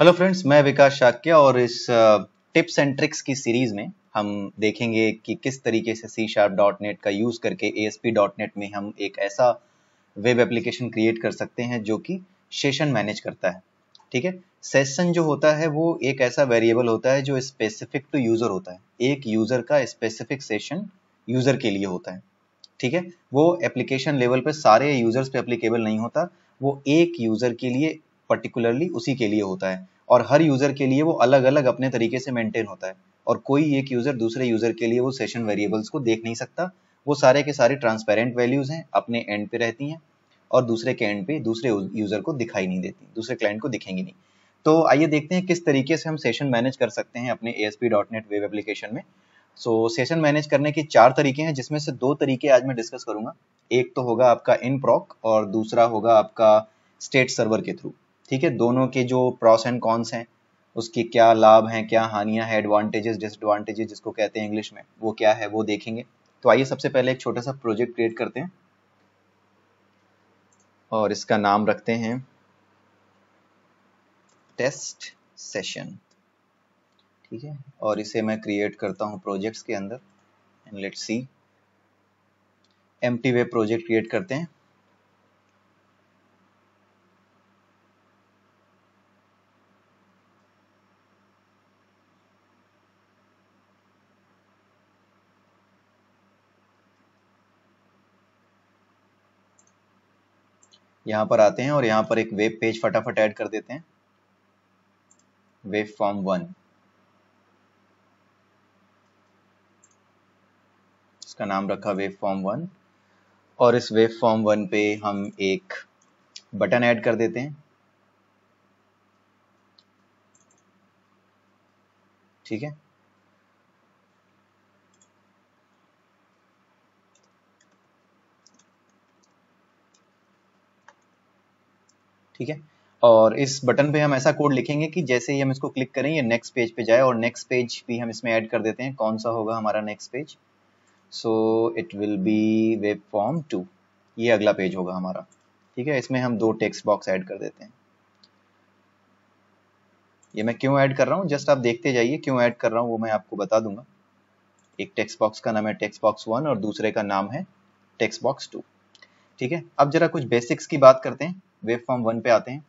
hello friends मैं विकास शाक्य और इस टिप्स एंड ट्रिक्स की सीरीज में हम देखेंगे कि किस तरीके से सी शार्प डॉट नेट का यूज़ करके A S P dot net में हम एक ऐसा वेब एप्लीकेशन क्रिएट कर सकते हैं जो कि सेशन मैनेज करता है ठीक है सेशन जो होता है वो एक ऐसा वेरिएबल होता है जो स्पेसिफिक टू यूज़र होता है एक यूज़र का स्पेसिफिक सेशन यूज़र के लिए होता है ठीक है वो एप्लीकेशन लेवल पे सारे यूज़र्स पे एप्लीकेबल नहीं होता वो एक यूज़र के लिए पर्टिकुलरली उसी के लिए होता है और हर यूज़र के लिए वो अलग अलग अपने तरीके से मेंटेन होता है और कोई एक यूज़र दूसरे यूज़र के लिए वो सेशन वेरिएबल्स को देख नहीं सकता वो सारे के सारे ट्रांसपेरेंट वैल्यूज़ हैं अपने एंड पे रहती हैं और दूसरे के एंड पे दूसरे यूज़र को दिखाई नहीं देती दूसरे क्लाइंट को दिखेंगी नहीं तो आइए देखते हैं किस तरीके से हम सेशन मैनेज कर सकते हैं अपने नेट वेब एप्लीकेशन में सो सेशन मैनेज करने के चार तरीके हैं जिसमें से दो तरीके आज मैं डिस्कस करूंगा एक तो होगा आपका इन प्रॉक और दूसरा होगा आपका स्टेट सर्वर के थ्रू ठीक है दोनों के जो प्रॉस एंड कॉन्स हैं उसके क्या लाभ हैं क्या हानियां हैं एडवांटेजेस डिसएडवांटेजेस जिसको कहते हैं इंग्लिश में वो क्या है वो देखेंगे तो आइए सबसे पहले एक छोटा सा प्रोजेक्ट क्रिएट करते हैं और इसका नाम रखते हैं टेस्ट सेशन ठीक है और इसे मैं क्रिएट करता हूँ प्रोजेक्ट्स के अंदर एंड लेट्स सी एम वे प्रोजेक्ट क्रिएट करते हैं यहाँ पर आते हैं और यहाँ पर एक वेब पेज फटाफट ऐड कर देते हैं वेब फॉर्म वन इसका नाम रखा वेब फॉर्म वन और इस वेब फॉर्म वन पे हम एक बटन ऐड कर देते हैं ठीक है ठीक है और इस बटन पे हम ऐसा कोड लिखेंगे कि जैसे ही हम इसको क्लिक करें ये नेक्स्ट पेज पे जाए और नेक्स्ट पेज भी हम इसमें ऐड कर देते हैं कौन सा होगा हमारा next page so it will be web form two ये अगला पेज होगा हमारा ठीक है इसमें हम दो टेक्स्ट बॉक्स ऐड कर देते हैं ये मैं क्यों ऐड कर रहा हूँ जस्ट आप देखते जाइए क्यों ऐड कर रहा हूँ वो मैं आपको बता दूंगा एक टेक्स्ट बॉक्स का नाम है टेक्स्ट बॉक्स वन और दूसरे का नाम है टेक्स्ट बॉक्स टू ठीक है अब जरा कुछ बेसिक्स की बात करते हैं वेब फॉर्म वन पे आते हैं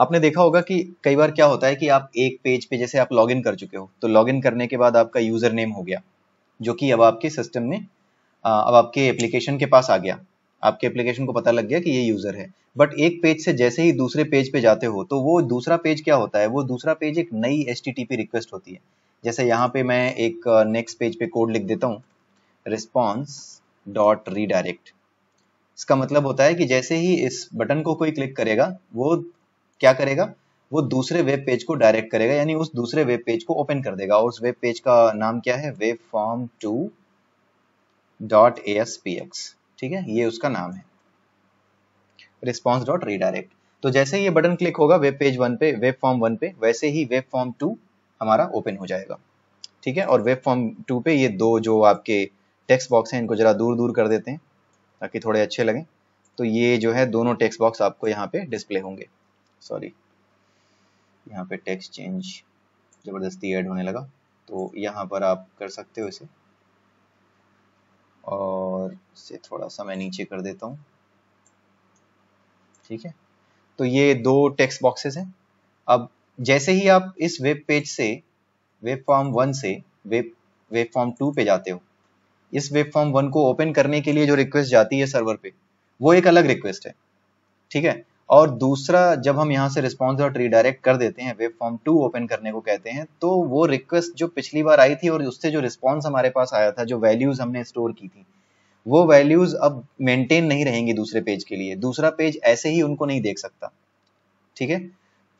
आपने देखा होगा कि कई बार क्या होता है कि आप एक पेज पे जैसे आप लॉगिन कर चुके हो तो लॉगिन करने के बाद आपका यूजर नेम हो गया जो कि अब आपके सिस्टम में अब आपके एप्लीकेशन के पास आ गया आपके एप्लीकेशन को पता लग गया कि ये यूजर है बट एक पेज से जैसे ही दूसरे पेज पे जाते हो तो वो दूसरा पेज क्या होता है वो दूसरा पेज एक नई एस रिक्वेस्ट होती है जैसे यहाँ पे मैं एक नेक्स्ट पेज पे कोड लिख देता हूँ रिस्पॉन्स डॉट रीडायरेक्ट इसका मतलब होता है कि जैसे ही इस बटन को कोई क्लिक करेगा वो क्या करेगा वो दूसरे वेब पेज को डायरेक्ट करेगा यानी उस दूसरे वेब पेज को ओपन कर देगा और उस वेब पेज का नाम क्या है web form two dot A S P X ठीक है ये उसका नाम है रिस्पॉन्स डॉट रीडायरेक्ट तो जैसे ही ये बटन क्लिक होगा वेब पेज वन पे वेब फॉर्म वन पे वैसे ही वेब फॉर्म टू हमारा ओपन हो जाएगा ठीक है और वेब फॉर्म टू पे ये दो जो आपके टेक्स्ट बॉक्स हैं इनको जरा दूर दूर कर देते हैं ताकि थोड़े अच्छे लगें तो ये जो है दोनों टेक्स्ट बॉक्स आपको यहाँ पे डिस्प्ले होंगे सॉरी यहाँ पे टेक्स्ट चेंज ज़बरदस्ती ऐड होने लगा तो यहाँ पर आप कर सकते हो इसे और इसे थोड़ा सा मैं नीचे कर देता हूँ ठीक है तो ये दो टेक्स्ट बॉक्सेस हैं अब जैसे ही आप इस वेब पेज से वेब फॉर्म वन से वेब वेब फॉर्म टू पे जाते हो इस वेब फॉर्म वन को ओपन करने के लिए जो रिक्वेस्ट जाती है सर्वर पे वो एक अलग रिक्वेस्ट है ठीक है और दूसरा जब हम यहाँ से रिस्पॉन्स डॉट रिडायरेक्ट कर देते हैं वेब फॉर्म टू ओपन करने को कहते हैं तो वो रिक्वेस्ट जो पिछली बार आई थी और उससे जो रिस्पॉन्स हमारे पास आया था जो वैल्यूज हमने स्टोर की थी वो वैल्यूज अब मेंटेन नहीं रहेंगी दूसरे पेज के लिए दूसरा पेज ऐसे ही उनको नहीं देख सकता ठीक है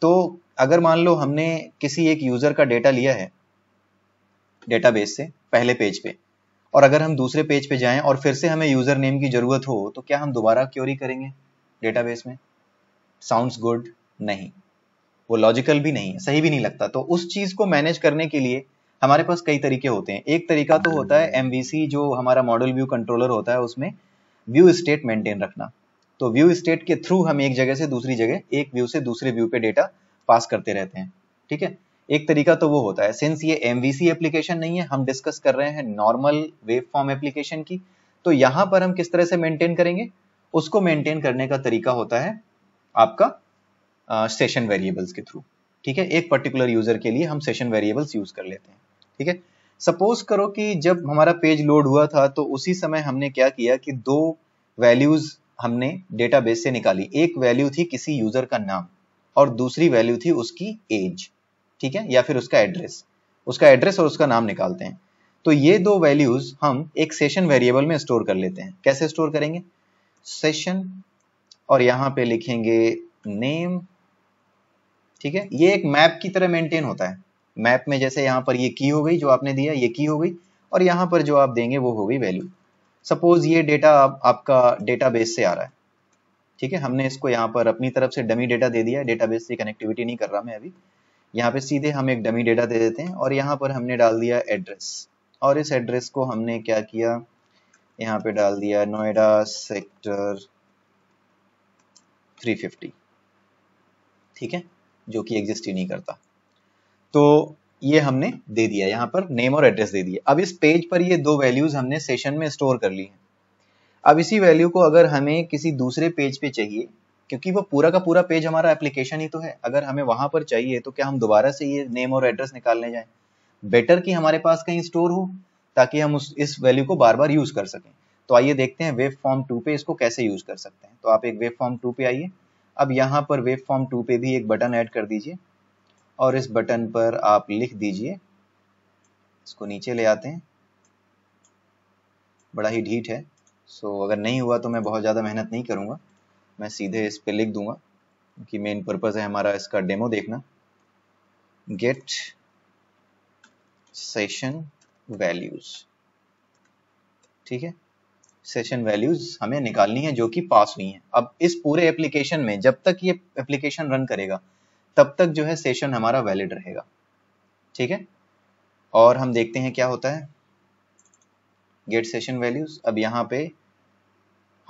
तो अगर मान लो हमने किसी एक यूजर का डेटा लिया है डेटाबेस से पहले पेज पे और अगर हम दूसरे पेज पे जाएं और फिर से हमें यूज़र नेम की ज़रूरत हो तो क्या हम दोबारा क्योरी करेंगे डेटाबेस में साउंड्स गुड नहीं वो लॉजिकल भी नहीं है सही भी नहीं लगता तो उस चीज़ को मैनेज करने के लिए हमारे पास कई तरीके होते हैं एक तरीका तो होता है एम जो हमारा मॉडल व्यू कंट्रोलर होता है उसमें व्यू स्टेट मेंटेन रखना तो व्यू स्टेट के थ्रू हम एक जगह से दूसरी जगह एक व्यू से दूसरे व्यू पे डेटा पास करते रहते हैं ठीक है एक तरीका तो वो होता है सिंस ये एम एप्लीकेशन नहीं है हम डिस्कस कर रहे हैं नॉर्मल वेव फॉर्म एप्लीकेशन की तो यहां पर हम किस तरह से मेंटेन करेंगे उसको मेंटेन करने का तरीका होता है आपका सेशन वेरिएबल्स के थ्रू ठीक है एक पर्टिकुलर यूजर के लिए हम सेशन वेरिएबल्स यूज कर लेते हैं ठीक है सपोज करो कि जब हमारा पेज लोड हुआ था तो उसी समय हमने क्या किया कि दो वैल्यूज हमने डेटाबेस से निकाली एक वैल्यू थी किसी यूजर का नाम और दूसरी वैल्यू थी उसकी एज ठीक है या फिर उसका एड्रेस उसका एड्रेस और उसका नाम निकालते हैं तो ये दो वैल्यूज हम एक सेशन वेरिएबल में स्टोर कर लेते हैं कैसे स्टोर करेंगे सेशन और यहां पे लिखेंगे नेम ठीक है ये एक मैप की तरह मेंटेन होता है मैप में जैसे यहां पर ये की हो गई जो आपने दिया ये की हो गई और यहां पर जो आप देंगे वो हो गई वैल्यू सपोज ये डेटा आप, आपका डेटाबेस से आ रहा है ठीक है हमने इसको यहां पर अपनी तरफ से डमी डेटा दे दिया डेटाबेस से कनेक्टिविटी नहीं कर रहा मैं अभी यहाँ पे सीधे हम एक डमी डेटा दे देते हैं और यहाँ पर हमने डाल दिया एड्रेस और इस एड्रेस को हमने क्या किया यहाँ पे डाल दिया नोएडा सेक्टर 350 ठीक है जो कि एग्जिस्ट ही नहीं करता तो ये हमने दे दिया यहाँ पर नेम और एड्रेस दे दिया अब इस पेज पर ये दो वैल्यूज हमने सेशन में स्टोर कर ली है अब इसी वैल्यू को अगर हमें किसी दूसरे पेज पे चाहिए क्योंकि वो पूरा का पूरा पेज हमारा एप्लीकेशन ही तो है अगर हमें वहां पर चाहिए तो क्या हम दोबारा से ये नेम और एड्रेस निकालने जाए बेटर कि हमारे पास कहीं स्टोर हो ताकि हम उस इस वैल्यू को बार बार यूज कर सकें तो आइए देखते हैं वेब फॉर्म टू पे इसको कैसे यूज कर सकते हैं तो आप एक वेब फॉर्म टू पे आइए अब यहाँ पर वेब फॉर्म टू पे भी एक बटन ऐड कर दीजिए और इस बटन पर आप लिख दीजिए इसको नीचे ले आते हैं बड़ा ही ढीठ है सो अगर नहीं हुआ तो मैं बहुत ज़्यादा मेहनत नहीं करूंगा मैं सीधे इस पर लिख दूंगा कि मेन पर्पज़ है हमारा इसका डेमो देखना गेट सेशन वैल्यूज़ ठीक है सेशन वैल्यूज हमें निकालनी है जो कि पास हुई हैं अब इस पूरे एप्लीकेशन में जब तक ये एप्लीकेशन रन करेगा तब तक जो है सेशन हमारा वैलिड रहेगा ठीक है और हम देखते हैं क्या होता है गेट सेशन वैल्यूज अब यहाँ पे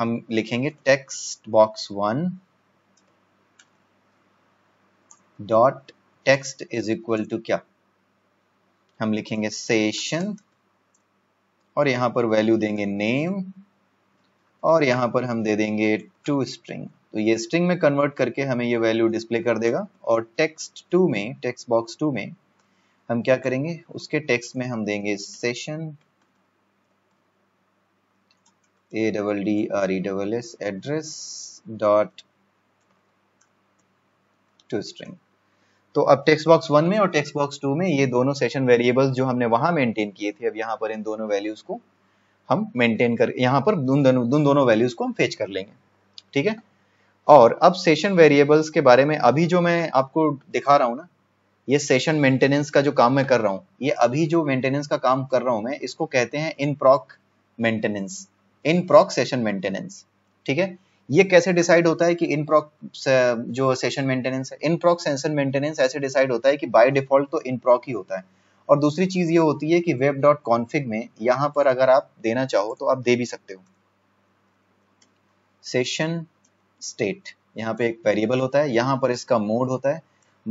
हम लिखेंगे text box one dot text is equal to क्या हम लिखेंगे सेशन और यहां पर वैल्यू देंगे नेम और यहां पर हम दे देंगे टू स्ट्रिंग तो ये स्ट्रिंग में कन्वर्ट करके हमें ये वैल्यू डिस्प्ले कर देगा और टेक्स्ट टू में टेक्स्ट बॉक्स टू में हम क्या करेंगे उसके टेक्स्ट में हम देंगे session a double d r e double s address dot to string तो अब टेक्स्ट बॉक्स वन में और टेक्स्ट बॉक्स टू में ये दोनों सेशन वेरिएबल्स जो हमने वहां मेंटेन किए थे अब यहां पर इन दोनों वैल्यूज को हम मेंटेन कर यहां पर उन दोनों दोनों वैल्यूज को हम फेच कर लेंगे ठीक है और अब सेशन वेरिएबल्स के बारे में अभी जो मैं आपको दिखा रहा हूं ना ये सेशन मेंटेनेंस का जो काम मैं कर रहा हूं ये अभी जो मेंटेनेंस का काम कर रहा हूं मैं इसको कहते हैं in proc maintenance in proc session maintenance ठीक है ये कैसे डिसाइड होता है कि इन प्रॉक जो सेशन मेंटेनेंस है इन प्रॉक सेशन मेंटेनेंस ऐसे डिसाइड होता है कि बाय डिफॉल्ट तो इन प्रॉक ही होता है और दूसरी चीज ये होती है कि वेब डॉट कॉन्फिग में यहां पर अगर आप देना चाहो तो आप दे भी सकते हो सेशन स्टेट यहाँ पे एक वेरिएबल होता है यहाँ पर इसका मोड होता है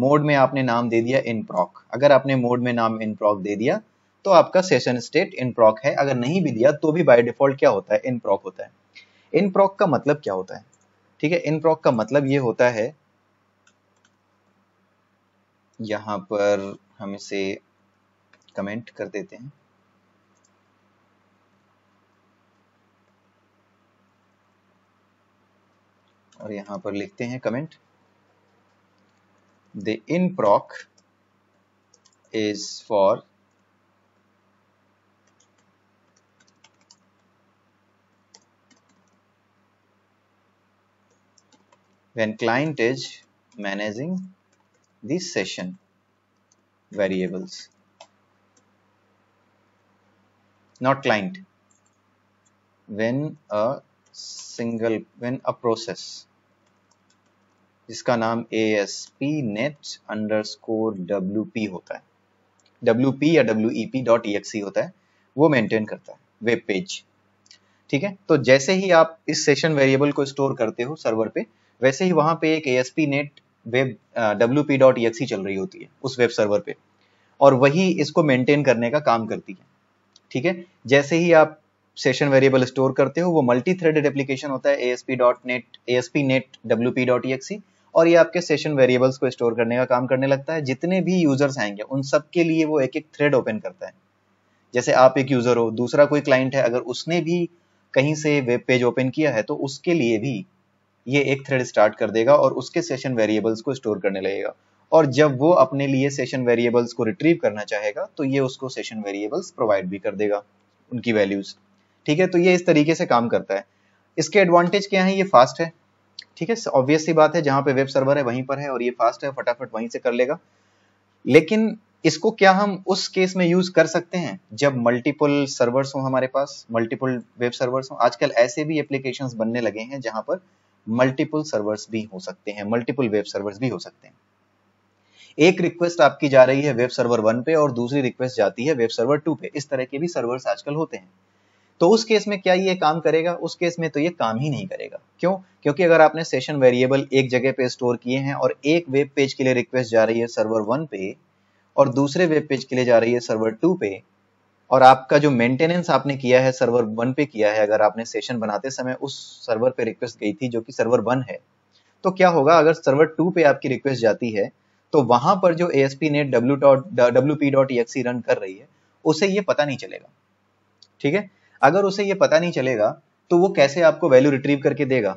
मोड में आपने नाम दे दिया इन प्रॉक अगर आपने मोड में नाम इन प्रॉक दे दिया तो आपका सेशन स्टेट इन प्रॉक है अगर नहीं भी दिया तो भी बाय डिफॉल्ट क्या होता है इन प्रॉक होता है इन प्रॉक का मतलब क्या होता है ठीक है इन प्रॉक का मतलब ये होता है यहां पर हम इसे कमेंट कर देते हैं और यहां पर लिखते हैं comment the in proc is for when client is managing the session variables not client when a single when a process जिसका नाम asp net underscore wp होता है wp या wep dot exe होता है वो मेंटेन करता है वेब पेज ठीक है तो जैसे ही आप इस सेशन वेरिएबल को स्टोर करते हो सर्वर पे वैसे ही वहां पे एक A net web W P dot चल रही होती है उस वेब सर्वर पे और वही इसको मेंटेन करने का काम करती है ठीक है जैसे ही आप सेशन वेरिएबल स्टोर करते हो वो मल्टी थ्रेडेड एप्लीकेशन होता है A S P dot net A S P net W P dot और ये आपके सेशन वेरिएबल्स को स्टोर करने का काम करने लगता है जितने भी यूजर्स आएंगे उन सब के लिए वो एक एक थ्रेड ओपन करता है जैसे आप एक यूजर हो दूसरा कोई क्लाइंट है अगर उसने भी कहीं से वेब पेज ओपन किया है तो उसके लिए भी ये एक थ्रेड स्टार्ट कर देगा और उसके सेशन वेरिएबल्स को स्टोर करने लगेगा और जब वो अपने लिए सेशन वेरिएबल्स को रिट्रीव करना चाहेगा तो ये उसको सेशन वेरिएबल्स प्रोवाइड भी कर देगा उनकी वैल्यूज ठीक है तो ये इस तरीके से काम करता है इसके एडवांटेज क्या है ये फास्ट है ठीक है ऑब्वियस सी बात है जहां पे वेब सर्वर है वहीं पर है और ये फास्ट है फटाफट वहीं से कर लेगा लेकिन इसको क्या हम उस केस में यूज कर सकते हैं जब मल्टीपल सर्वर्स हो हमारे पास मल्टीपल वेब सर्वर्स हो आजकल ऐसे भी एप्लीकेशन बनने लगे हैं जहां पर मल्टीपल सर्वर्स भी हो सकते हैं मल्टीपल वेब सर्वर्स भी हो सकते हैं एक रिक्वेस्ट आपकी जा रही है वेब सर्वर वन पे और दूसरी रिक्वेस्ट जाती है वेब सर्वर टू पे इस तरह के भी सर्वर्स आजकल होते हैं तो उस केस में क्या ये काम करेगा उस केस में तो ये काम ही नहीं करेगा क्यों क्योंकि अगर आपने सेशन वेरिएबल एक जगह पे स्टोर किए हैं और एक वेब पेज के लिए रिक्वेस्ट जा रही है सर्वर वन पे और दूसरे वेब पेज के लिए जा रही है सर्वर टू पे और आपका जो मेंटेनेंस आपने किया है सर्वर वन पे किया है अगर आपने सेशन बनाते समय उस सर्वर पे रिक्वेस्ट गई थी जो कि सर्वर वन है तो क्या होगा अगर सर्वर टू पे आपकी रिक्वेस्ट जाती है तो वहां पर जो A S P net W dot W P dot E run कर रही है उसे ये पता नहीं चलेगा ठीक है अगर उसे ये पता नहीं चलेगा तो वो कैसे आपको वैल्यू रिट्रीव करके देगा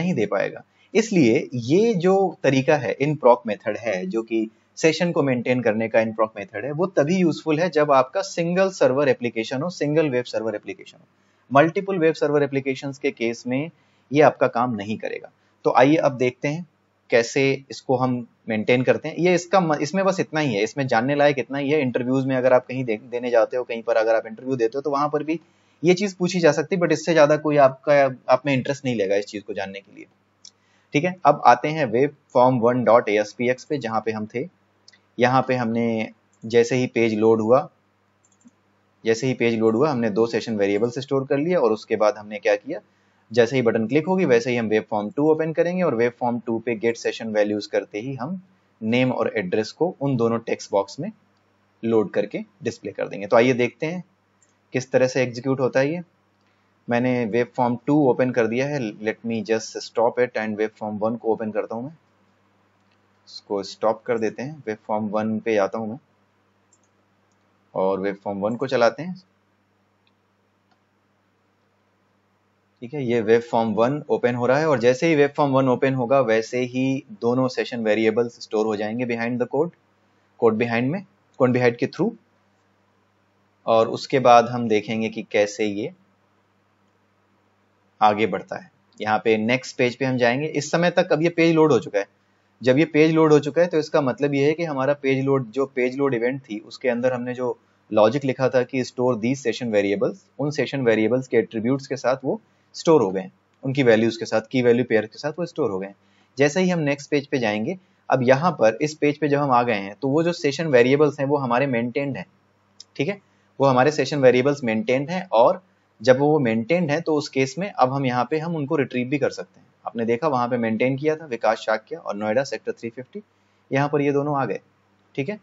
नहीं दे पाएगा इसलिए ये जो तरीका है इन प्रॉक मेथड है जो कि सेशन को मेंटेन करने का इनप्रॉक मेथड है वो तभी यूजफुल है जब आपका सिंगल सर्वर एप्लीकेशन हो सिंगल वेब सर्वर एप्लीकेशन हो मल्टीपल वेब सर्वर एप्लीकेशन के केस में ये आपका काम नहीं करेगा तो आइए अब देखते हैं कैसे इसको हम मेंटेन करते हैं ये इसका इसमें बस इतना ही है इसमें जानने लायक इतना ही है इंटरव्यूज में अगर आप कहीं दे, देने जाते हो कहीं पर अगर आप इंटरव्यू देते हो तो वहां पर भी ये चीज पूछी जा सकती है बट इससे ज्यादा कोई आपका आप में इंटरेस्ट नहीं लेगा इस चीज को जानने के लिए ठीक है अब आते हैं web form one dot A S P X पे जहाँ पे हम थे यहाँ पे हमने जैसे ही पेज लोड हुआ जैसे ही पेज लोड हुआ हमने दो सेशन वेरिएबल से स्टोर कर लिया और उसके बाद हमने क्या किया जैसे ही बटन क्लिक होगी वैसे ही हम वेब फॉर्म टू ओपन करेंगे और वेब फॉर्म टू पे गेट सेशन वैल्यूज करते ही हम नेम और एड्रेस को उन दोनों टेक्स्ट बॉक्स में लोड करके डिस्प्ले कर देंगे तो आइए देखते हैं किस तरह से एग्जीक्यूट होता है ये मैंने वेब फॉर्म टू ओपन कर दिया है let me just stop it and web form one को ओपन करता हूँ मैं इसको स्टॉप कर देते हैं वेब फॉर्म वन पे आता हूँ मैं और वेब फॉर्म वन को चलाते हैं ठीक है ये वेब फॉर्म वन ओपन हो रहा है और जैसे ही वेब फॉर्म वन ओपन होगा वैसे ही दोनों सेशन वेरिएबल्स स्टोर हो जाएंगे behind the code code behind में कोड बिहाइंड के थ्रू और उसके बाद हम देखेंगे कि कैसे ये आगे बढ़ता है यहाँ पे नेक्स्ट पेज पे हम जाएंगे इस समय तक अब ये पेज लोड हो चुका है जब ये पेज लोड हो चुका है तो इसका मतलब ये है कि हमारा पेज लोड जो पेज लोड इवेंट थी उसके अंदर हमने जो लॉजिक लिखा था कि स्टोर दीज सेशन वेरिएबल्स उन सेशन वेरिएबल्स के एट्रीब्यूट्स के साथ वो स्टोर हो गए उनकी वैल्यूज के साथ की वैल्यू पेयर के साथ वो स्टोर हो गए जैसे ही हम नेक्स्ट पेज पे जाएंगे अब यहाँ पर इस पेज पे जब हम आ गए हैं तो वो जो सेशन वेरिएबल्स हैं वो हमारे मेंटेन्ड हैं ठीक है वो हमारे सेशन वेरिएबल्स मेंटेन्ड हैं और जब वो मेंटेन्ड हैं तो उस केस में अब हम यहाँ पे हम उनको रिट्रीव भी कर सकते हैं आपने देखा वहां पे मेंटेन किया था विकास शाक्य और नोएडा सेक्टर 350 यहाँ पर ये दोनों आ गए ठीक है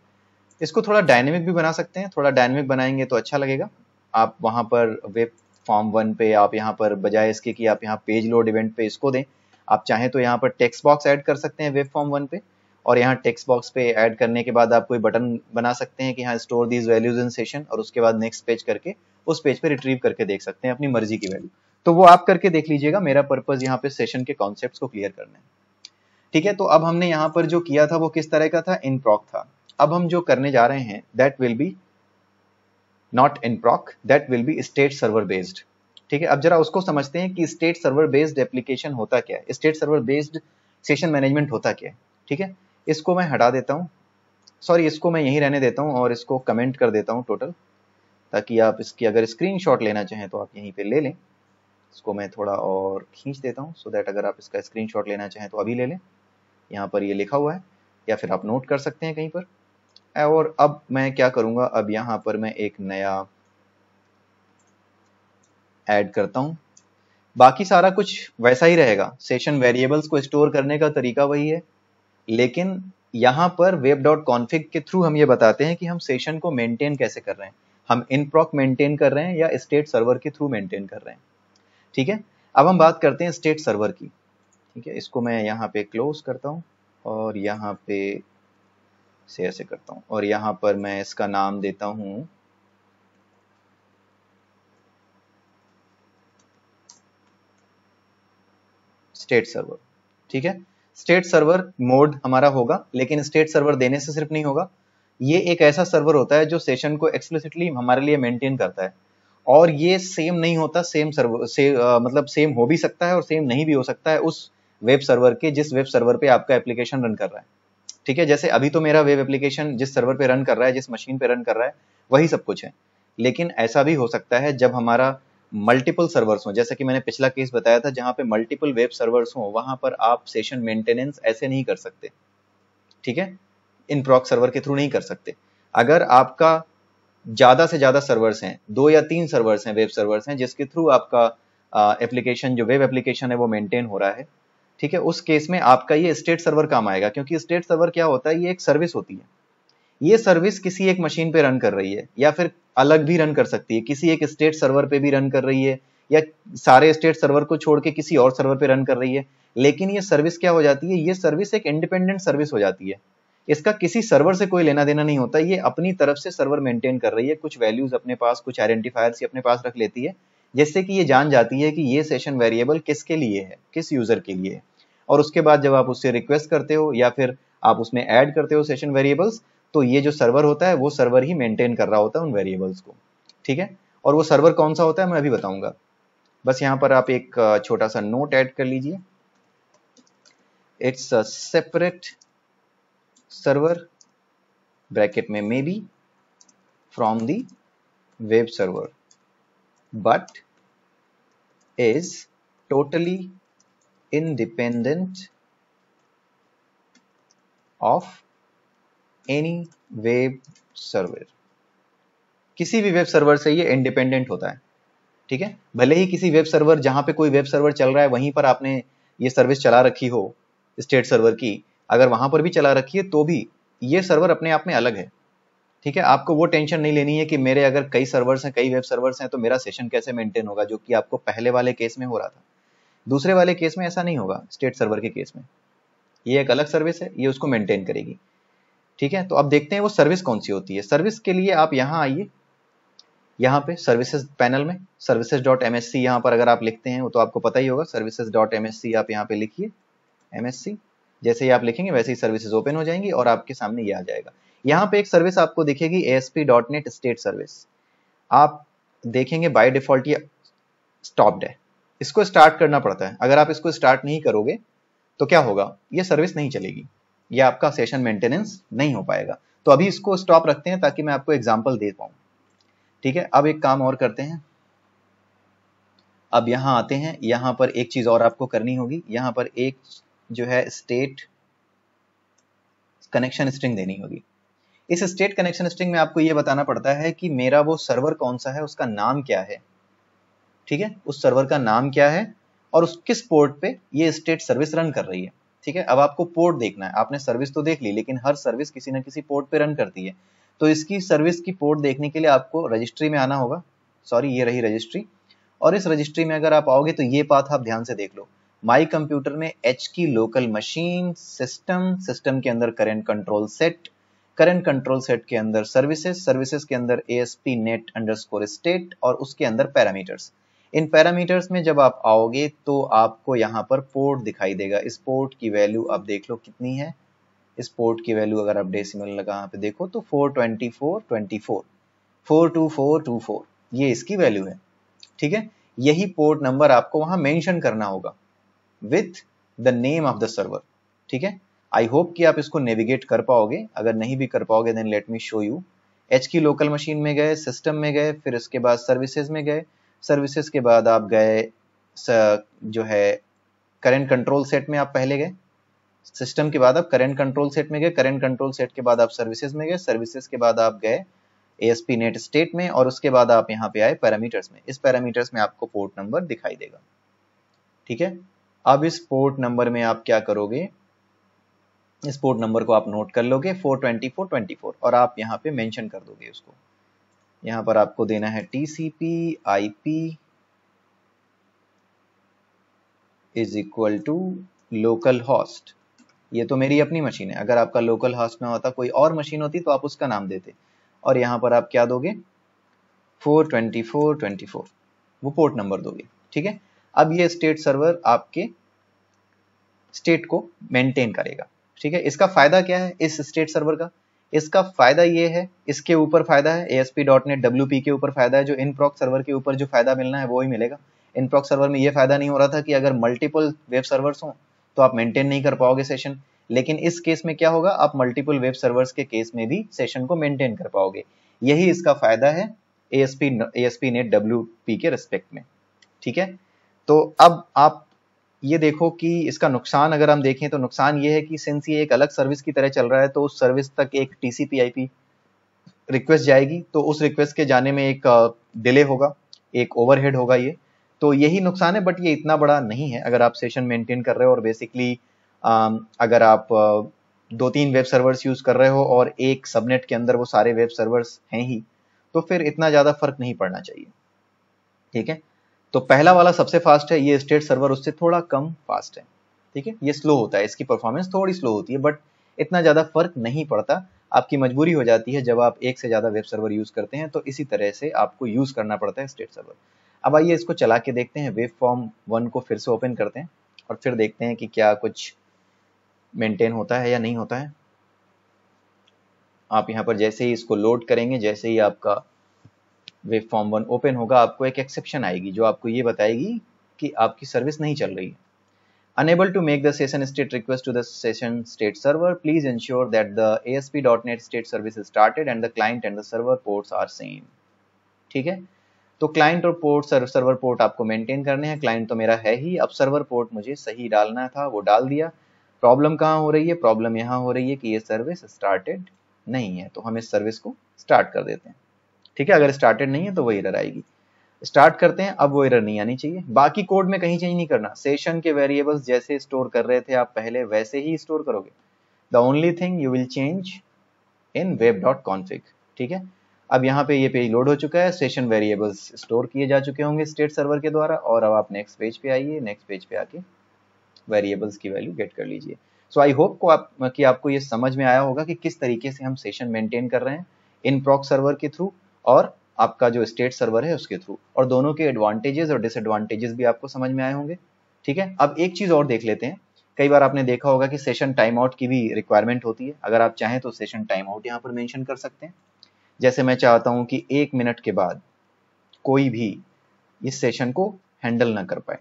इसको थोड़ा डायनेमिक भी बना सकते हैं थोड़ा डायनेमिक बनाएंगे तो अच्छा लगेगा आप वहां पर वेब फॉर्म वन पे आप यहाँ पर बजाय इसके कि आप यहाँ पेज लोड इवेंट पे इसको दें आप चाहें तो यहाँ पर टेक्स्ट बॉक्स ऐड कर सकते हैं वेब फॉर्म वन पे और यहाँ टेक्स्ट बॉक्स पे ऐड करने के बाद आप कोई बटन बना सकते हैं कि हाँ store these values in session और उसके बाद नेक्स्ट पेज करके उस पेज पे रिट्रीव करके देख सकते हैं अपनी मर्जी की वैल्यू तो वो आप करके देख लीजिएगा मेरा पर्पज यहाँ पे सेशन के कॉन्सेप्ट को क्लियर करने है ठीक है तो अब हमने यहाँ पर जो किया था वो किस तरह का था इन प्रॉक था अब हम जो करने जा रहे हैं that will be not in proc that will be state server based ठीक है अब जरा उसको समझते हैं कि स्टेट सर्वर बेस्ड एप्लीकेशन होता क्या है state server based session management होता क्या है ठीक है इसको मैं हटा देता हूँ सॉरी इसको मैं यहीं रहने देता हूँ और इसको कमेंट कर देता हूँ टोटल ताकि आप इसकी अगर स्क्रीनशॉट लेना चाहें तो आप यहीं पे ले लें इसको मैं थोड़ा और खींच देता हूँ सो दैट अगर आप इसका स्क्रीनशॉट लेना चाहें तो अभी ले लें यहाँ पर ये लिखा हुआ है या फिर आप नोट कर सकते हैं कहीं पर और अब मैं क्या करूंगा अब यहाँ पर मैं एक नया ऐड करता हूँ बाकी सारा कुछ वैसा ही रहेगा सेशन वेरिएबल्स को स्टोर करने का तरीका वही है लेकिन यहाँ पर वेब डॉट कॉन्फिक के थ्रू हम ये बताते हैं कि हम सेशन को मेंटेन कैसे कर रहे हैं हम इन प्रॉक मेंटेन कर रहे हैं या स्टेट सर्वर के थ्रू मेंटेन कर रहे हैं ठीक है अब हम बात करते हैं स्टेट सर्वर की ठीक है इसको मैं यहाँ पे क्लोज करता हूँ और यहाँ पे से ऐसे करता हूँ और यहाँ पर मैं इसका नाम देता हूँ स्टेट सर्वर ठीक है स्टेट सर्वर मोड हमारा होगा लेकिन स्टेट सर्वर देने से सिर्फ नहीं होगा ये एक ऐसा सर्वर होता है जो सेशन को एक्सप्लिसिटली हमारे लिए मेंटेन करता है और ये सेम नहीं होता सेम सर्वर से आ, मतलब सेम हो भी सकता है और सेम नहीं भी हो सकता है उस वेब सर्वर के जिस वेब सर्वर पे आपका एप्लीकेशन रन कर रहा है ठीक है जैसे अभी तो मेरा वेब एप्लीकेशन जिस सर्वर पे रन कर रहा है जिस मशीन पे रन कर रहा है वही सब कुछ है लेकिन ऐसा भी हो सकता है जब हमारा मल्टीपल सर्वर्स हों जैसा कि मैंने पिछला केस बताया था जहां पे मल्टीपल वेब सर्वर्स हों वहां पर आप सेशन मेंटेनेंस ऐसे नहीं कर सकते ठीक है इन प्रॉक सर्वर के थ्रू नहीं कर सकते अगर आपका ज़्यादा से ज़्यादा सर्वर्स हैं दो या तीन सर्वर्स हैं वेब सर्वर्स हैं जिसके थ्रू आपका एप्लीकेशन जो वेब एप्लीकेशन है वो मेंटेन हो रहा है ठीक है उस केस में आपका ये स्टेट सर्वर काम आएगा क्योंकि स्टेट सर्वर क्या होता है ये एक सर्विस होती है ये सर्विस किसी एक मशीन पे रन कर रही है या फिर अलग भी रन कर सकती है किसी एक स्टेट सर्वर पे भी रन कर रही है या सारे स्टेट सर्वर को छोड़ के किसी और सर्वर पे रन कर रही है लेकिन ये सर्विस क्या हो जाती है ये सर्विस एक इंडिपेंडेंट सर्विस हो जाती है इसका किसी सर्वर से कोई लेना देना नहीं होता ये अपनी तरफ से सर्वर मेंटेन कर रही है कुछ वैल्यूज अपने पास कुछ आइडेंटिफायर्स अपने पास रख लेती है जिससे कि ये जान जाती है कि ये सेशन वेरिएबल किसके लिए है किस यूजर के लिए और उसके बाद जब आप उससे रिक्वेस्ट करते हो या फिर आप उसमें ऐड करते हो सेशन वेरिएबल्स तो ये जो सर्वर होता है वो सर्वर ही मेंटेन कर रहा होता है उन वेरिएबल्स को ठीक है और वो सर्वर कौन सा होता है मैं अभी बताऊंगा बस यहाँ पर आप एक छोटा सा नोट ऐड कर लीजिए it's a separate server bracket में may be from the web server but is totally independent of any web server किसी भी वेब सर्वर से ये इंडिपेंडेंट होता है ठीक है भले ही किसी वेब सर्वर जहां पे कोई वेब सर्वर चल रहा है वहीं पर आपने ये सर्विस चला रखी हो स्टेट सर्वर की अगर वहां पर भी चला रखी है तो भी ये सर्वर अपने आप में अलग है ठीक है आपको वो टेंशन नहीं लेनी है कि मेरे अगर कई सर्वर्स हैं कई वेब सर्वर्स हैं तो मेरा सेशन कैसे मेंटेन होगा जो कि आपको पहले वाले केस में हो रहा था दूसरे वाले केस में ऐसा नहीं होगा स्टेट सर्वर के केस में ये एक अलग सर्विस है ये उसको मेंटेन करेगी ठीक है तो अब देखते हैं वो सर्विस कौन सी होती है सर्विस के लिए आप यहाँ आइए यहाँ पे सर्विसेज पैनल में सर्विसेज डॉट एम यहां यहाँ पर अगर आप लिखते हैं वो तो आपको पता ही होगा सर्विसेज डॉट एम आप यहाँ पे लिखिए एम जैसे ही आप लिखेंगे वैसे ही सर्विसेज ओपन हो जाएंगी और आपके सामने ये आ जाएगा यहाँ पे एक सर्विस आपको दिखेगी A S P dot net state service आप देखेंगे बाय डिफॉल्ट ये स्टॉप्ड है इसको स्टार्ट करना पड़ता है अगर आप इसको स्टार्ट नहीं करोगे तो क्या होगा ये सर्विस नहीं चलेगी या आपका सेशन मेंटेनेंस नहीं हो पाएगा तो अभी इसको स्टॉप रखते हैं ताकि मैं आपको एग्जाम्पल दे पाऊं ठीक है अब एक काम और करते हैं अब यहां आते हैं यहां पर एक चीज़ और आपको करनी होगी यहां पर एक जो है स्टेट कनेक्शन स्ट्रिंग देनी होगी इस स्टेट कनेक्शन स्ट्रिंग में आपको यह बताना पड़ता है कि मेरा वो सर्वर कौन सा है उसका नाम क्या है ठीक है उस सर्वर का नाम क्या है और उस किस पोर्ट पे ये स्टेट सर्विस रन कर रही है ठीक है अब आपको पोर्ट देखना है आपने सर्विस तो देख ली लेकिन हर सर्विस किसी ना किसी पोर्ट पे रन करती है तो इसकी सर्विस की पोर्ट देखने के लिए आपको रजिस्ट्री में आना होगा सॉरी ये रही रजिस्ट्री और इस रजिस्ट्री में अगर आप आओगे तो ये पाथ आप ध्यान से देख लो माई कंप्यूटर में H key local machine system system के अंदर current control set current control set के अंदर सर्विसेज सर्विसेज के अंदर A S P net underscore state और उसके अंदर पैरामीटर्स इन पैरामीटर्स में जब आप आओगे तो आपको यहाँ पर पोर्ट दिखाई देगा इस पोर्ट की वैल्यू आप देख लो कितनी है इस पोर्ट की वैल्यू अगर आप डेसिमल लगा पे देखो तो 424 24 42424 ये इसकी वैल्यू है ठीक है यही पोर्ट नंबर आपको वहां मेंशन करना होगा with the name of the server ठीक है आई होप कि आप इसको नेविगेट कर पाओगे अगर नहीं भी कर पाओगे then let me show you H key local machine में गए सिस्टम में गए फिर इसके बाद सर्विसेज में गए सर्विसेज के बाद आप गए जो है करंट कंट्रोल सेट में आप पहले गए सिस्टम के बाद आप करंट कंट्रोल सेट में गए करंट कंट्रोल सेट के बाद आप सर्विसेज में गए सर्विसेज के बाद आप गए एएसपी नेट स्टेट में और उसके बाद आप यहाँ पे आए पैरामीटर्स में इस पैरामीटर्स में आपको पोर्ट नंबर दिखाई देगा ठीक है अब इस पोर्ट नंबर में आप क्या करोगे इस पोर्ट नंबर को आप नोट कर लोगे 42424 और आप यहाँ पे मेंशन कर दोगे उसको यहां पर आपको देना है TCP IP is equal to local host ये तो मेरी अपनी मशीन है अगर आपका लोकल हॉस्ट ना होता कोई और मशीन होती तो आप उसका नाम देते और यहाँ पर आप क्या दोगे 42424 वो पोर्ट नंबर दोगे ठीक है अब ये स्टेट सर्वर आपके स्टेट को मेंटेन करेगा ठीक है इसका फायदा क्या है इस स्टेट सर्वर का इसका फायदा ये है इसके ऊपर फायदा है S P dot net W P के ऊपर फायदा है जो इनप्रॉक सर्वर के ऊपर जो फायदा मिलना है वो ही मिलेगा इनप्रॉक सर्वर में ये फायदा नहीं हो रहा था कि अगर मल्टीपल वेब सर्वर्स हों तो आप मेंटेन नहीं कर पाओगे सेशन लेकिन इस केस में क्या होगा आप मल्टीपल वेब सर्वर्स के केस में भी सेशन को मेंटेन कर पाओगे यही इसका फायदा है A S P net W P के रिस्पेक्ट में ठीक है तो अब आप ये देखो कि इसका नुकसान अगर हम देखें तो नुकसान ये है कि सिंस ये एक अलग सर्विस की तरह चल रहा है तो उस सर्विस तक एक टी सी रिक्वेस्ट जाएगी तो उस रिक्वेस्ट के जाने में एक डिले होगा एक ओवरहेड होगा ये तो यही नुकसान है बट ये इतना बड़ा नहीं है अगर आप सेशन मेंटेन कर रहे हो और बेसिकली अगर आप दो तीन वेब सर्वर्स यूज़ कर रहे हो और एक सबनेट के अंदर वो सारे वेब सर्वर्स हैं ही तो फिर इतना ज़्यादा फर्क नहीं पड़ना चाहिए ठीक है तो पहला वाला सबसे फास्ट है ये स्टेट सर्वर उससे थोड़ा कम फास्ट है ठीक है ये स्लो होता है इसकी परफॉर्मेंस थोड़ी स्लो होती है बट इतना ज़्यादा फर्क नहीं पड़ता आपकी मजबूरी हो जाती है जब आप एक से ज़्यादा वेब सर्वर यूज़ करते हैं तो इसी तरह से आपको यूज़ करना पड़ता है स्टेट सर्वर अब आइए इसको चला के देखते हैं वेब फॉर्म वन को फिर से ओपन करते हैं और फिर देखते हैं कि क्या कुछ मेंटेन होता है या नहीं होता है आप यहाँ पर जैसे ही इसको लोड करेंगे जैसे ही आपका वेब फॉर्म वन ओपन होगा आपको एक एक्सेप्शन आएगी जो आपको ये बताएगी कि आपकी सर्विस नहीं चल रही है make the session state request to the session state server please ensure that the S P dot net state service started and the client and the server ports are same ठीक है तो client और port server port आपको maintain करने हैं client तो मेरा है ही अब सर्वर पोर्ट मुझे सही डालना था वो डाल दिया प्रॉब्लम कहाँ हो रही है प्रॉब्लम यहाँ हो रही है कि ये सर्विस स्टार्टेड नहीं है तो हम इस सर्विस को स्टार्ट कर देते हैं ठीक है अगर स्टार्टेड नहीं है तो वो एरर आएगी स्टार्ट करते हैं अब वो एरर नहीं आनी चाहिए बाकी कोड में कहीं चेंज नहीं करना सेशन के वेरिएबल्स जैसे स्टोर कर रहे थे आप पहले वैसे ही स्टोर करोगे the only thing you will change in web dot config ठीक है अब यहाँ पे ये पेज लोड हो चुका है सेशन वेरिएबल्स स्टोर किए जा चुके होंगे स्टेट सर्वर के द्वारा और अब आप नेक्स्ट पेज पे आइए नेक्स्ट पेज पे आके वेरिएबल्स की वैल्यू गेट कर लीजिए सो आई होप को आप कि आपको ये समझ में आया होगा कि किस तरीके से हम सेशन मेंटेन कर रहे हैं इन प्रॉक सर्वर के थ्रू और आपका जो स्टेट सर्वर है उसके थ्रू और दोनों के एडवांटेजेस और डिसएडवांटेजेस भी आपको समझ में आए होंगे ठीक है अब एक चीज और देख लेते हैं कई बार आपने देखा होगा कि सेशन टाइम आउट की भी रिक्वायरमेंट होती है अगर आप चाहें तो सेशन टाइम आउट यहाँ पर मेंशन कर सकते हैं जैसे मैं चाहता हूँ कि एक मिनट के बाद कोई भी इस सेशन को हैंडल ना कर पाए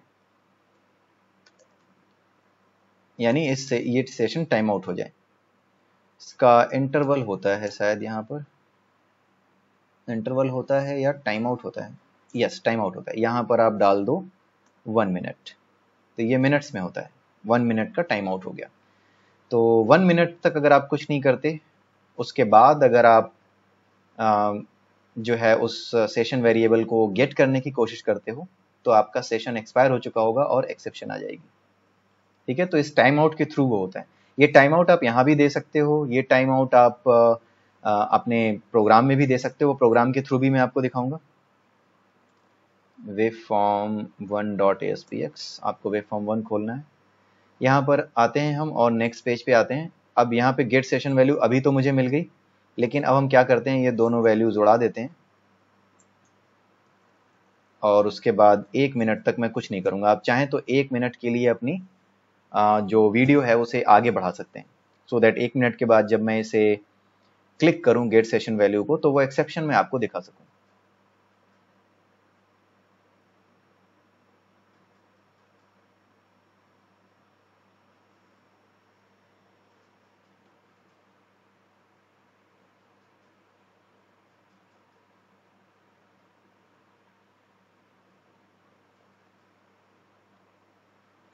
यानी इससे ये सेशन टाइम आउट हो जाए इसका इंटरवल होता है शायद यहां पर इंटरवल होता है या टाइम आउट होता है यस टाइम आउट होता है यहाँ पर आप डाल दो वन मिनट तो ये मिनट्स में होता है वन मिनट का टाइम आउट हो गया तो वन मिनट तक अगर आप कुछ नहीं करते उसके बाद अगर आप आ, जो है उस सेशन वेरिएबल को गेट करने की कोशिश करते हो तो आपका सेशन एक्सपायर हो चुका होगा और एक्सेप्शन आ जाएगी ठीक है तो इस टाइम आउट के थ्रू वो होता है ये टाइम आउट आप यहाँ भी दे सकते हो ये टाइम आउट आप आ, अपने प्रोग्राम में भी दे सकते हो वो प्रोग्राम के थ्रू भी मैं आपको दिखाऊंगा web form one dot S P X आपको वेब फॉर्म वन खोलना है यहाँ पर आते हैं हम और नेक्स्ट पेज पे आते हैं अब यहाँ पे गेट सेशन वैल्यू अभी तो मुझे मिल गई लेकिन अब हम क्या करते हैं ये दोनों वैल्यू जोड़ा देते हैं और उसके बाद एक मिनट तक मैं कुछ नहीं करूँगा आप चाहें तो एक मिनट के लिए अपनी जो वीडियो है उसे आगे बढ़ा सकते हैं सो so दैट एक मिनट के बाद जब मैं इसे क्लिक करूं गेट सेशन वैल्यू को तो वो एक्सेप्शन में आपको दिखा सकूं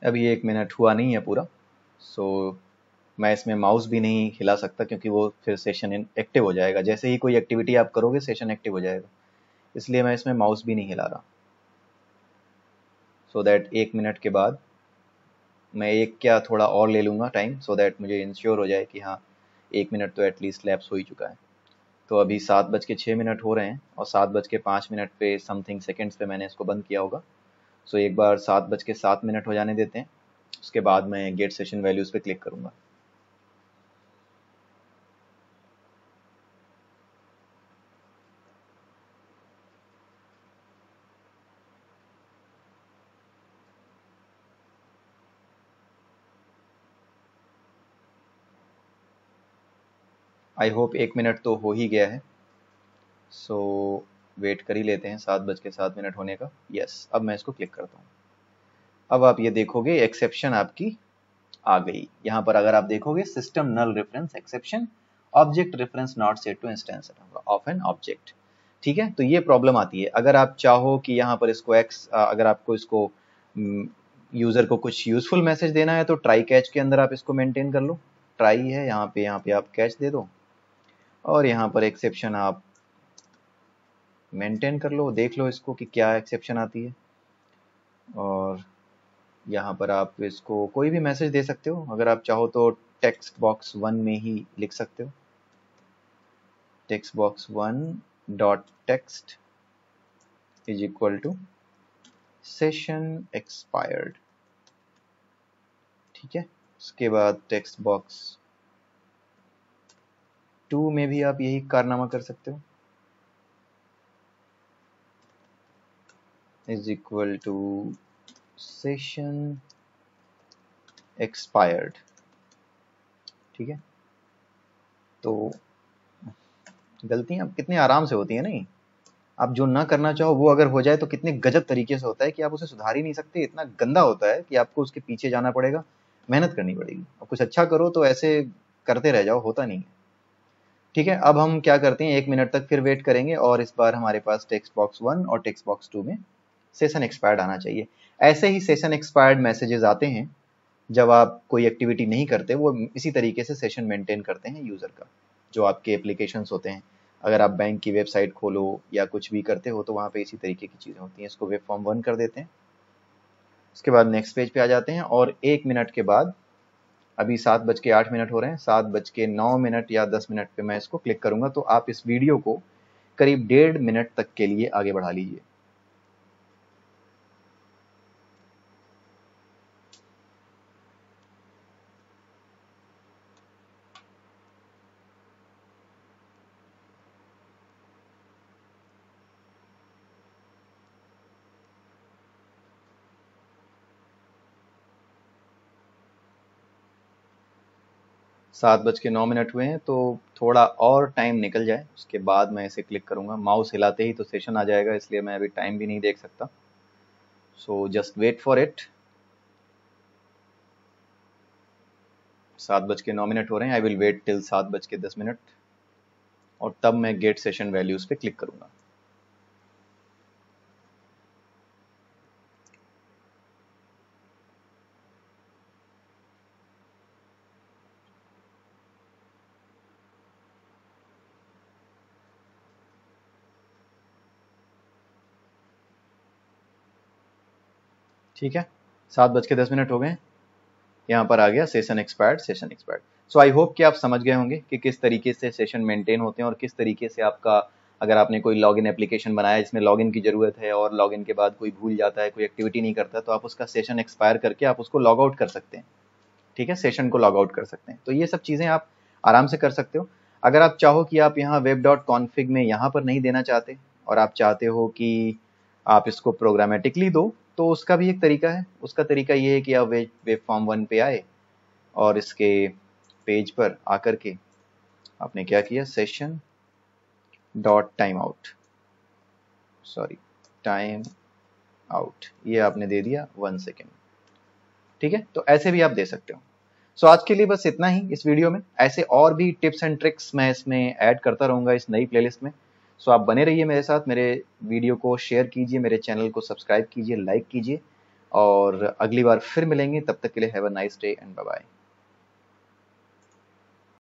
अभी एक मिनट हुआ नहीं है पूरा सो so, मैं इसमें माउस भी नहीं हिला सकता क्योंकि वो फिर सेशन एक्टिव हो जाएगा जैसे ही कोई एक्टिविटी आप करोगे सेशन एक्टिव हो जाएगा इसलिए मैं इसमें माउस भी नहीं हिला रहा सो so दैट एक मिनट के बाद मैं एक क्या थोड़ा और ले लूँगा टाइम सो दैट मुझे इंश्योर हो जाए कि हाँ एक मिनट तो एटलीस्ट लैप्स हो ही चुका है तो अभी सात बज के छः मिनट हो रहे हैं और सात बज के पाँच मिनट पे समथिंग सेकेंड्स पे मैंने इसको बंद किया होगा सो so, एक बार सात बज के सात मिनट हो जाने देते हैं उसके बाद मैं गेट सेशन वैल्यूज़ पे क्लिक करूँगा आई होप एक मिनट तो हो ही गया है सो so, वेट कर ही लेते हैं सात बज के सात मिनट होने का यस yes, अब मैं इसको क्लिक करता हूँ अब आप ये देखोगे एक्सेप्शन आपकी आ गई यहाँ पर अगर आप देखोगे system null reference exception object reference not set to instance of an object ठीक है तो ये प्रॉब्लम आती है अगर आप चाहो कि यहाँ पर इसको एक्स अगर आपको इसको यूजर को कुछ यूजफुल मैसेज देना है तो ट्राई कैच के अंदर आप इसको मेंटेन कर लो ट्राई है यहाँ पे यहाँ पे आप कैच दे दो और यहाँ पर एक्सेप्शन आप मेंटेन कर लो देख लो इसको कि क्या एक्सेप्शन आती है और यहाँ पर आप इसको कोई भी मैसेज दे सकते हो अगर आप चाहो तो टेक्स्ट बॉक्स वन में ही लिख सकते हो text box one dot text is equal to session expired ठीक है उसके बाद टेक्स्ट बॉक्स टू में भी आप यही कारनामा कर सकते हो is equal to session expired ठीक है तो गलतियां कितने आराम से होती है नहीं आप जो ना करना चाहो वो अगर हो जाए तो कितने गजब तरीके से होता है कि आप उसे सुधार ही नहीं सकते इतना गंदा होता है कि आपको उसके पीछे जाना पड़ेगा मेहनत करनी पड़ेगी और कुछ अच्छा करो तो ऐसे करते रह जाओ होता नहीं है ठीक है अब हम क्या करते हैं एक मिनट तक फिर वेट करेंगे और इस बार हमारे पास टेक्स्ट बॉक्स वन और टेक्स्ट बॉक्स टू में सेशन एक्सपायर्ड आना चाहिए ऐसे ही सेशन एक्सपायर्ड मैसेजेस आते हैं जब आप कोई एक्टिविटी नहीं करते वो इसी तरीके से सेशन मेंटेन करते हैं यूज़र का जो आपके एप्लीकेशन होते हैं अगर आप बैंक की वेबसाइट खोलो या कुछ भी करते हो तो वहाँ पे इसी तरीके की चीज़ें होती हैं इसको वेब फॉर्म वन कर देते हैं उसके बाद नेक्स्ट पेज पे आ जाते हैं और एक मिनट के बाद अभी सात बज के आठ मिनट हो रहे हैं सात बज के नौ मिनट या दस मिनट पे मैं इसको क्लिक करूंगा तो आप इस वीडियो को करीब डेढ़ मिनट तक के लिए आगे बढ़ा लीजिए सात बज के नौ मिनट हुए हैं तो थोड़ा और टाइम निकल जाए उसके बाद मैं इसे क्लिक करूँगा माउस हिलाते ही तो सेशन आ जाएगा इसलिए मैं अभी टाइम भी नहीं देख सकता so just wait for it सात बज के नौ मिनट हो रहे हैं आई विल वेट टिल सात बज के दस मिनट और तब मैं गेट सेशन वैल्यूज पे क्लिक करूंगा ठीक है सात बज के दस मिनट हो गए यहाँ पर आ गया session expired session expired so I hope कि आप समझ गए होंगे कि किस तरीके से सेशन मेंटेन होते हैं और किस तरीके से आपका अगर आपने कोई लॉगिन एप्लीकेशन बनाया जिसमें लॉगिन की ज़रूरत है और लॉगिन के बाद कोई भूल जाता है कोई एक्टिविटी नहीं करता तो आप उसका सेशन एक्सपायर करके आप उसको लॉग आउट कर सकते हैं ठीक है सेशन को लॉग आउट कर सकते हैं तो ये सब चीज़ें आप आराम से कर सकते हो अगर आप चाहो कि आप यहाँ वेब डॉट कॉन्फिग में यहाँ पर नहीं देना चाहते और आप चाहते हो कि आप इसको प्रोग्रामेटिकली दो तो उसका भी एक तरीका है उसका तरीका ये है कि आप वेब वेब फॉर्म वन पे आए और इसके पेज पर आकर के आपने क्या किया session dot time out sorry time out ये आपने दे दिया वन सेकेंड ठीक है तो ऐसे भी आप दे सकते हो सो so, आज के लिए बस इतना ही इस वीडियो में ऐसे और भी टिप्स एंड ट्रिक्स मैं इसमें ऐड करता रहूंगा इस नई प्लेलिस्ट में सो आप बने रहिए मेरे साथ मेरे वीडियो को शेयर कीजिए मेरे चैनल को सब्सक्राइब कीजिए लाइक कीजिए और अगली बार फिर मिलेंगे तब तक के लिए have a nice day and bye bye